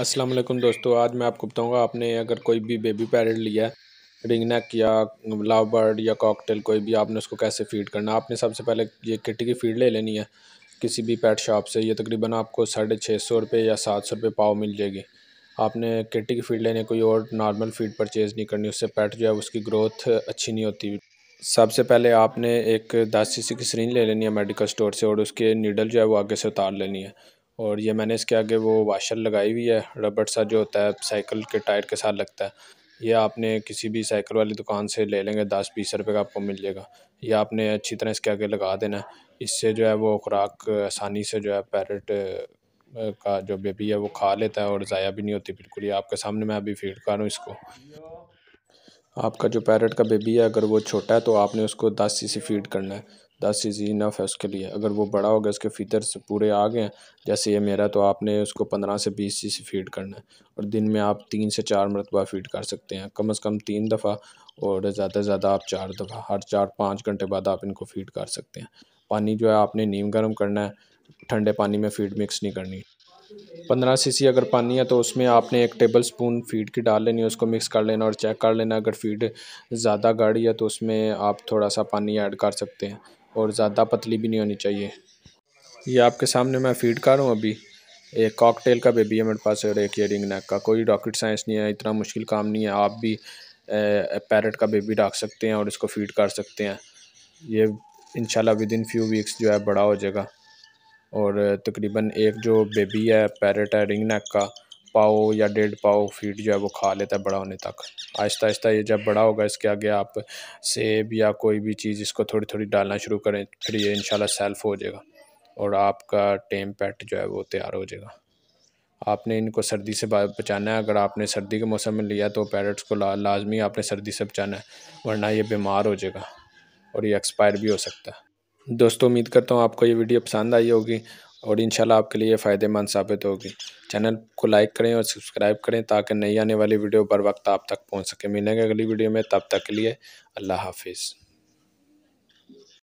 अस्सलाम वालेकुम दोस्तों आज मैं आपको बताऊंगा आपने अगर कोई भी बेबी पैरट लिया रिंग नेक या लव बर्ड या कॉकटेल कोई भी आपने उसको कैसे फीड करना आपने सबसे पहले ये किट की फीड ले लेनी है किसी भी पेट शॉप से ये तकरीबन आपको साढ़े छः सौ रुपये या सात सौ रुपये पाव मिल जाएगी आपने किट की फीड लेने कोई और नॉर्मल फीड परचेज़ नहीं करनी उससे पेट जो है उसकी ग्रोथ अच्छी नहीं होती सबसे पहले आपने एक दस सी की स्क्रीन ले लेनी है मेडिकल स्टोर से और उसके नीडल जो है वो आगे से उतार लेनी है और ये मैंने इसके आगे वो वाशर लगाई हुई है रबड़ सा जो होता है साइकिल के टायर के साथ लगता है ये आपने किसी भी साइकिल वाली दुकान से ले लेंगे दस बीस रुपये का आपको मिल जाएगा ये आपने अच्छी तरह इसके आगे लगा देना इससे जो है वो खुराक आसानी से जो है पैरट का जो बेबी है वो खा लेता है और ज़ाया भी नहीं होती बिल्कुल ये आपके सामने मैं अभी फीड कर रहा हूँ इसको आपका जो पैरट का बेबी है अगर वो छोटा है तो आपने उसको दस सी फीड करना है दस इज़ इनफ है उसके लिए अगर वो बड़ा होगा उसके फीतर से पूरे आ गए जैसे ये मेरा तो आपने उसको पंद्रह से बीस सी फीड करना है और दिन में आप तीन से चार मरतबा फीड कर सकते हैं कम अज़ कम तीन दफ़ा और ज़्यादा से ज़्यादा आप चार दफ़ा हर चार पाँच घंटे बाद आप इनको फीड कर सकते हैं पानी जो है आपने नीम गर्म करना है ठंडे पानी में फीड मिक्स नहीं करनी पंद्रह सीसी अगर पानी है तो उसमें आपने एक टेबल स्पून फीड की डाल लेनी है उसको मिक्स कर लेना और चेक कर लेना अगर फीड ज़्यादा गाढ़ी है तो उसमें आप थोड़ा सा पानी ऐड कर सकते हैं और ज़्यादा पतली भी नहीं होनी चाहिए ये आपके सामने मैं फीड कर रहा हूँ अभी एक कॉकटेल का बेबी है मेरे पास और एक ईयरिंग नेक का कोई रॉकेट साइंस नहीं है इतना मुश्किल काम नहीं है आप भी पैरट का बेबी रख सकते हैं और इसको फीड कर सकते हैं ये in within few weeks जो है बड़ा हो जाएगा और तकरीबन एक जो बेबी है पैरट है रिंग नेक का पाओ या डेढ़ पाओ फीट जो है वो खा लेता है बड़ा होने तक आहिस्ता आहिस्ता ये जब बड़ा होगा इसके आगे आप सेब या कोई भी चीज़ इसको थोड़ी थोड़ी डालना शुरू करें फिर ये इन सेल्फ हो जाएगा और आपका टेम पैट जो है वो तैयार हो जाएगा आपने इनको सर्दी से बचाना है अगर आपने सर्दी के मौसम में लिया तो पैरट्स को ला, लाजमी आपने सर्दी से बचाना है वरना ये बीमार हो जाएगा और ये एक्सपायर भी हो सकता है दोस्तों उम्मीद करता हूँ आपको ये वीडियो पसंद आई होगी और इन आपके लिए फ़ायदेमंद साबित होगी चैनल को लाइक करें और सब्सक्राइब करें ताकि नई आने वाली वीडियो बर वक्त आप तक पहुँच सके मिलेंगे अगली वीडियो में तब तक के लिए अल्लाह हाफिज़